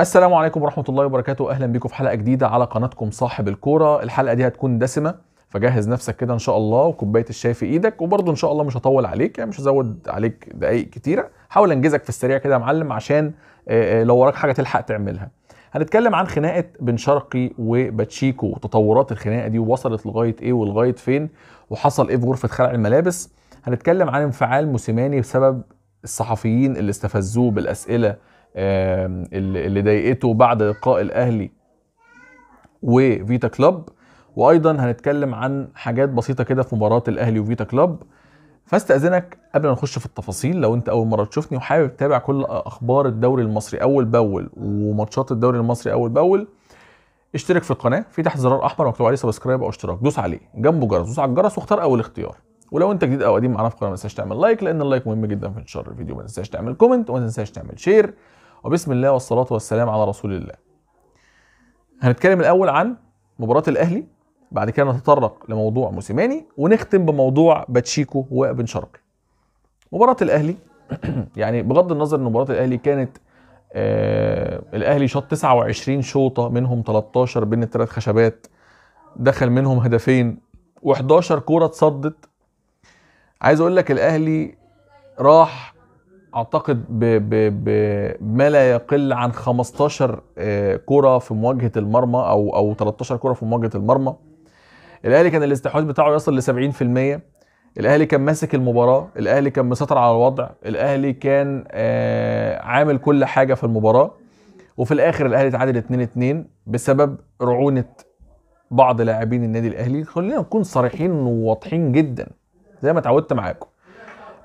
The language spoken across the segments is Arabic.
السلام عليكم ورحمة الله وبركاته أهلا بيكم في حلقة جديدة على قناتكم صاحب الكورة الحلقة دي هتكون دسمة فجهز نفسك كده إن شاء الله وكوباية الشاي في إيدك وبرضه إن شاء الله مش هطول عليك يعني مش هزود عليك دقايق كتيرة حاول أنجزك في السريع كده يا معلم عشان آه، آه، لو وراك حاجة تلحق تعملها هنتكلم عن خناقة بن شرقي وباتشيكو وتطورات الخناقة دي ووصلت لغاية إيه ولغاية فين وحصل إيه في غرفة خلع الملابس هنتكلم عن انفعال موسيماني بسبب الصحفيين اللي استفزوه بالأسئلة اللي ضايقته بعد لقاء الاهلي وفيتا كلوب وايضا هنتكلم عن حاجات بسيطه كده في مباراه الاهلي وفيتا كلوب فاستاذنك قبل ما نخش في التفاصيل لو انت اول مره تشوفني وحابب تتابع كل اخبار الدوري المصري اول باول وماتشات الدوري المصري اول باول اشترك في القناه في تحت زرار احمر مكتوب عليه سبسكرايب او اشتراك دوس عليه جنبه جرس دوس على الجرس واختار اول اختيار ولو انت جديد او قديم معانا في القناه ما تنساش تعمل لايك لان اللايك مهم جدا في انتشار الفيديو ما تنساش تعمل كومنت وما تنساش تعمل شير وبسم الله والصلاة والسلام على رسول الله هنتكلم الأول عن مباراة الأهلي بعد كده نتطرق لموضوع موسيماني ونختم بموضوع باتشيكو وابن شرقي مباراة الأهلي يعني بغض النظر ان مباراة الأهلي كانت آه الأهلي شاط 29 شوطة منهم 13 بين الثلاث خشبات دخل منهم هدفين و11 كورة اتصدت عايز اقول لك الأهلي راح اعتقد بما لا يقل عن 15 آه، كره في مواجهه المرمى او او 13 كره في مواجهه المرمى الاهلي كان الاستحواذ بتاعه يصل ل 70% الاهلي كان ماسك المباراه الاهلي كان مسيطر على الوضع الاهلي كان آه، عامل كل حاجه في المباراه وفي الاخر الاهلي تعادل 2-2 بسبب رعونه بعض لاعبين النادي الاهلي خلينا نكون صريحين وواضحين جدا زي ما اتعودت معاكم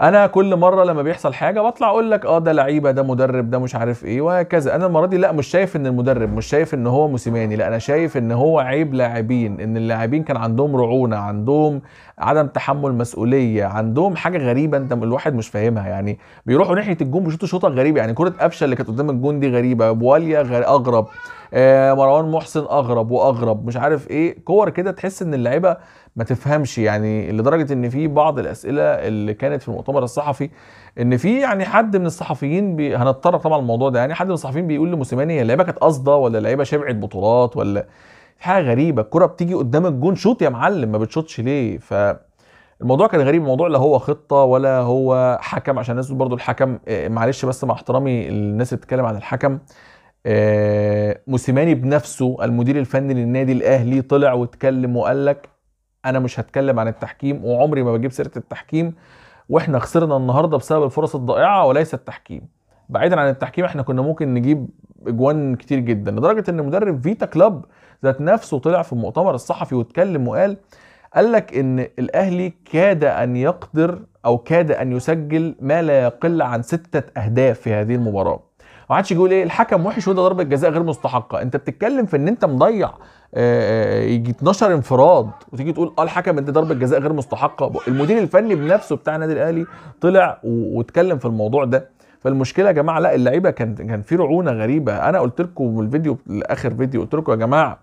انا كل مره لما بيحصل حاجه بطلع اقول لك اه ده لعيبه ده مدرب ده مش عارف ايه وهكذا انا المره دي لا مش شايف ان المدرب مش شايف ان هو موسيماني لا انا شايف ان هو عيب لاعبين ان اللاعبين كان عندهم رعونه عندهم عدم تحمل مسؤوليه عندهم حاجه غريبه انت الواحد مش فاهمها يعني بيروحوا ناحيه الجون بيشوطوا شوطه غريبه يعني كره قفشه اللي كانت قدام الجون دي غريبه بواليا غير اغرب آه مروان محسن اغرب واغرب مش عارف ايه كور كده تحس ان اللعيبه ما تفهمش يعني لدرجه ان في بعض الاسئله اللي كانت في المؤتمر الصحفي ان في يعني حد من الصحفيين بي هنضطر طبعا الموضوع ده يعني حد من الصحفيين بيقول لموسيماني هي اللعيبه كانت قاصده ولا اللعيبه شبعت بطولات ولا حاجه غريبه الكره بتيجي قدام الجون شوط يا معلم ما بتشوطش ليه ف الموضوع كان غريب الموضوع لا هو خطه ولا هو حكم عشان الناس برضو الحكم آه، معلش بس مع احترامي الناس اللي بتتكلم عن الحكم آه، موسيماني بنفسه المدير الفني للنادي الاهلي طلع واتكلم وقال لك انا مش هتكلم عن التحكيم وعمري ما بجيب سيره التحكيم واحنا خسرنا النهارده بسبب الفرص الضائعه وليس التحكيم بعيدا عن التحكيم احنا كنا ممكن نجيب اجوان كتير جدا لدرجه ان مدرب فيتا كلاب ذات نفسه طلع في المؤتمر الصحفي واتكلم وقال قال لك ان الاهلي كاد ان يقدر او كاد ان يسجل ما لا يقل عن ستة اهداف في هذه المباراه ما عادش يقول ايه الحكم وحش وده ضربه جزاء غير مستحقه انت بتتكلم في ان انت مضيع آه، آه، يجي 12 انفراد وتيجي تقول اه الحكم ادى ضربه جزاء غير مستحقه المدير الفني بنفسه بتاع النادي الاهلي طلع واتكلم في الموضوع ده فالمشكله يا جماعه لا اللعيبه كان كان في رعونه غريبه انا قلت لكم الفيديو الاخر فيديو قلت لكم يا جماعه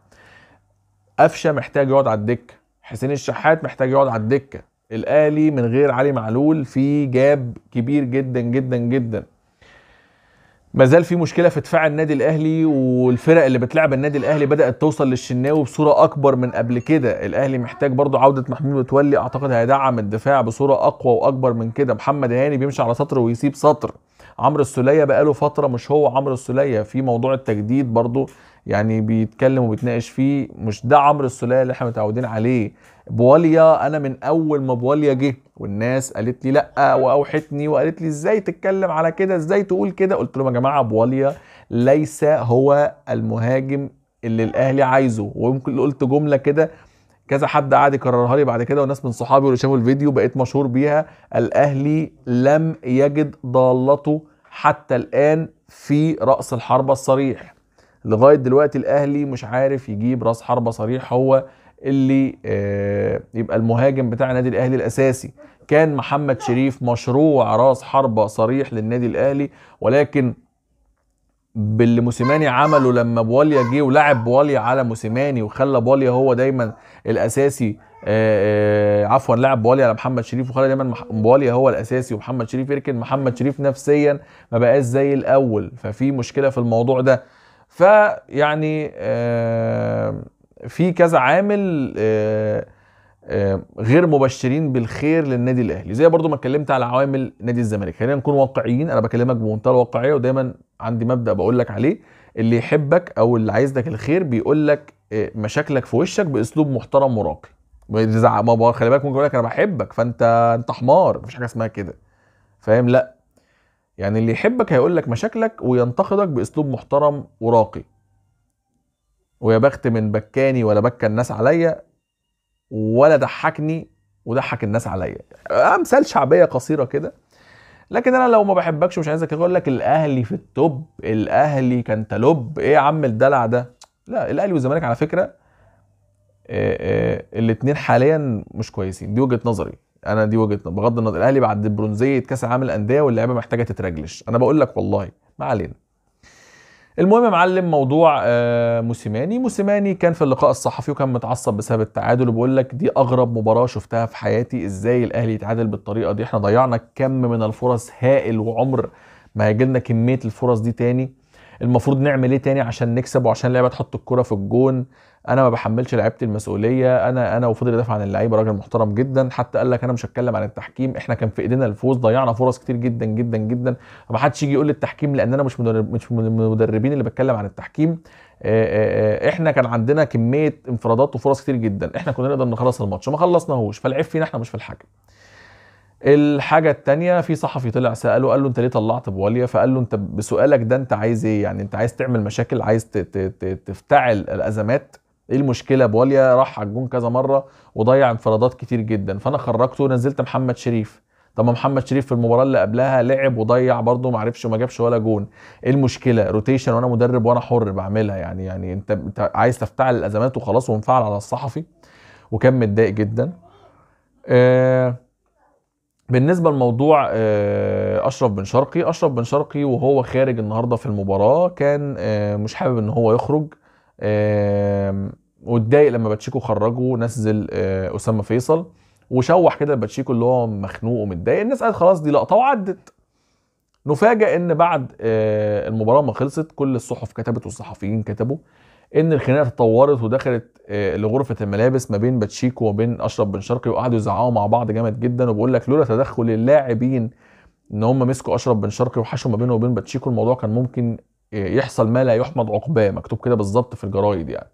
قفشه محتاج يقعد على الدكه حسين الشحات محتاج يقعد على الدكه الاهلي من غير علي معلول في جاب كبير جدا جدا جدا ما زال في مشكله في دفاع النادي الاهلي والفرق اللي بتلعب النادي الاهلي بدات توصل للشناوي بصوره اكبر من قبل كده الاهلي محتاج برضه عوده محمود متولي اعتقد هيدعم الدفاع بصوره اقوى واكبر من كده محمد هاني بيمشي على سطر ويسيب سطر عمرو السلية بقاله فتره مش هو عمرو السلية في موضوع التجديد برضو يعني بيتكلم وبيتناقش فيه مش ده عمرو السلية اللي احنا متعودين عليه بواليا انا من اول ما بواليا جه والناس قالت لي لا واوحتني وقالت لي ازاي تتكلم على كده ازاي تقول كده قلت لهم يا جماعه بواليا ليس هو المهاجم اللي الاهلي عايزه ويمكن قلت جمله كده كذا حد قعد يكررها لي بعد كده وناس من صحابي واللي شافوا الفيديو بقيت مشهور بيها الاهلي لم يجد ضالته حتى الآن في رأس الحربة الصريح لغاية دلوقتي الأهلي مش عارف يجيب رأس حربة صريح هو اللي آه، يبقى المهاجم بتاع النادي الأهلي الأساسي كان محمد شريف مشروع راس حربة صريح للنادي الأهلي ولكن باللي موسيماني عمله لما بواليا جه ولعب بواليا على موسيماني وخلى بواليا هو دايما الاساسي آه، آه، عفوا لعب بواليا على محمد شريف وخلى دايما بواليا هو الاساسي ومحمد شريف يركن محمد شريف نفسيا ما بقاش زي الاول ففي مشكله في الموضوع ده فيعني آه، في كذا عامل غير مبشرين بالخير للنادي الاهلي زي برضو ما اتكلمت على عوامل نادي الزمالك خلينا نكون واقعيين انا بكلمك بمنتهى الواقعيه ودايما عندي مبدا بقول لك عليه اللي يحبك او اللي عايز لك الخير بيقول لك مشاكلك في وشك باسلوب محترم وراقي بيزعق ما خلي بالك ممكن يقول لك انا بحبك فانت انت حمار مفيش حاجه اسمها كده فاهم لا يعني اللي يحبك هيقول لك مشاكلك وينتقدك باسلوب محترم وراقي ويا بخت من بكاني ولا بكى الناس عليا ولا ضحكني وضحك الناس عليا امثال شعبيه قصيره كده لكن انا لو ما بحبكش مش عايزك اقول لك الاهلي في التوب الاهلي تلب ايه يا عم الدلع ده لا الاهلي والزمالك على فكره آه، آه، الاثنين حاليا مش كويسين دي وجهه نظري انا دي وجهه نظري بغض النظر الاهلي بعد برونزيه كاس العالم الانديه واللعيبه محتاجه تترجلش انا بقول لك والله ما علينا المهم يا معلم موضوع آه، موسيماني موسيماني كان في اللقاء الصحفي وكان متعصب بسبب التعادل وبقول لك دي اغرب مباراه شفتها في حياتي ازاي الاهلي يتعادل بالطريقه دي احنا ضيعنا كم من الفرص هائل وعمر ما هيجي لنا كميه الفرص دي تاني المفروض نعمل ايه تاني عشان نكسب وعشان اللعيبه تحط الكره في الجون انا ما بحملش لعيبتي المسؤوليه انا انا وفضل يدافع عن اللعيبه راجل محترم جدا حتى قال لك انا مش هتكلم عن التحكيم احنا كان في ايدينا الفوز ضيعنا فرص كتير جدا جدا جدا ما حدش يجي يقول لي التحكيم لان انا مش مش من المدربين اللي بتكلم عن التحكيم آه، آه، آه، احنا كان عندنا كميه انفرادات وفرص كتير جدا احنا كنا نقدر نخلص الماتش ما خلصناهوش فالعيب فينا احنا مش في الحكم الحاجة التانية في صحفي طلع سأله قال له أنت ليه طلعت بواليا؟ فقال له أنت بسؤالك ده أنت عايز إيه؟ يعني أنت عايز تعمل مشاكل عايز تفتعل الأزمات ايه المشكله بواليا راح على الجون كذا مره وضيع انفرادات كتير جدا فانا خرجته ونزلت محمد شريف طب ما محمد شريف في المباراه اللي قبلها لعب وضيع برده ما عرفش وما جابش ولا جون ايه المشكله روتيشن وانا مدرب وانا حر بعملها يعني يعني انت, انت عايز تفتعل الازمات وخلاص وانفعل على الصحفي وكان متضايق جدا آه بالنسبه لموضوع آه اشرف بن شرقي اشرف بن شرقي وهو خارج النهارده في المباراه كان آه مش حابب ان هو يخرج واتضايق لما باتشيكو خرجه نزل آه، اسامه فيصل وشوح كده باتشيكو اللي هو مخنوق ومتضايق الناس قالت خلاص دي لقطه وعدت نفاجئ ان بعد آه، المباراه ما خلصت كل الصحف كتبت والصحفيين كتبوا ان الخناقه تطورت ودخلت آه، لغرفه الملابس ما بين باتشيكو وبين اشرف بن شرقي وقعدوا يزعقوا مع بعض جامد جدا وبقول لك لولا تدخل اللاعبين ان هم مسكوا اشرف بن شرقي وحشوا ما بينه وبين باتشيكو الموضوع كان ممكن يحصل ما لا يحمد عقباه مكتوب كده بالظبط في الجرايد يعني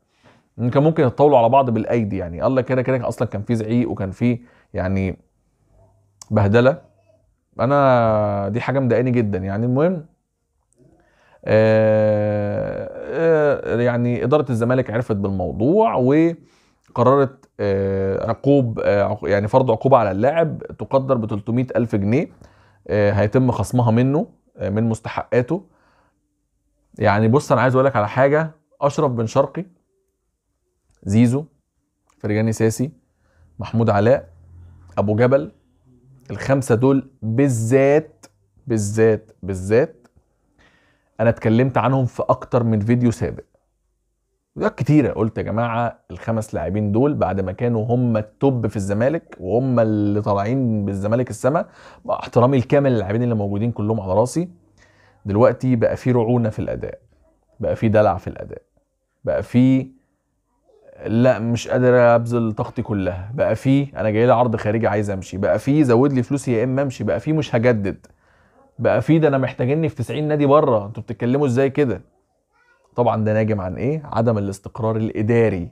كان ممكن يتطاولوا على بعض بالايدي يعني الله كده كده اصلا كان في زعيق وكان في يعني بهدله انا دي حاجه مضايقاني جدا يعني المهم آه، آه، يعني اداره الزمالك عرفت بالموضوع وقررت آه عقوب آه، يعني فرض عقوبه على اللاعب تقدر ب 300 الف جنيه هيتم خصمها منه من مستحقاته يعني بص انا عايز اقول لك على حاجه اشرف بن شرقي زيزو فرجاني ساسي محمود علاء ابو جبل الخمسه دول بالذات بالذات بالذات انا اتكلمت عنهم في اكتر من فيديو سابق وده كتيرة قلت يا جماعة الخمس لاعبين دول بعد ما كانوا هم التوب في الزمالك وهم اللي طالعين بالزمالك السما مع احترامي الكامل للاعبين اللي موجودين كلهم على راسي دلوقتي بقى في رعونه في الاداء بقى في دلع في الاداء بقى في لا مش قادر ابذل طاقتي كلها بقى في انا جاي لي عرض خارجي عايز امشي بقى في زود لي فلوسي يا اما امشي بقى في مش هجدد بقى في ده انا محتاجني في 90 نادي بره انتوا بتتكلموا ازاي كده طبعا ده ناجم عن ايه عدم الاستقرار الاداري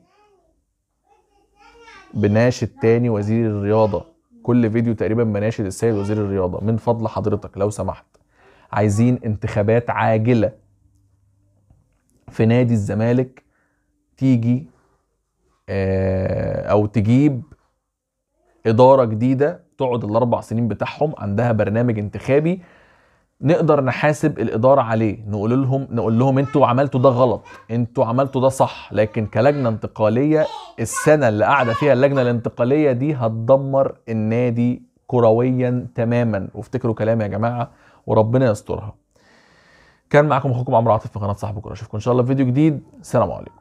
بناشد تاني وزير الرياضه كل فيديو تقريبا مناشد السيد وزير الرياضه من فضل حضرتك لو سمحت عايزين انتخابات عاجله في نادي الزمالك تيجي آه، او تجيب اداره جديده تقعد الاربع سنين بتاعهم عندها برنامج انتخابي نقدر نحاسب الاداره عليه نقول لهم نقول لهم انتوا عملتوا ده غلط انتوا عملتوا ده صح لكن كلجنه انتقاليه السنه اللي قاعده فيها اللجنه الانتقاليه دي هتدمر النادي كرويا تماما وافتكروا كلامي يا جماعه وربنا يسترها كان معاكم اخوكم عمرو عاطف في قناه صاحب اشوفكم ان شاء الله في فيديو جديد سلام عليكم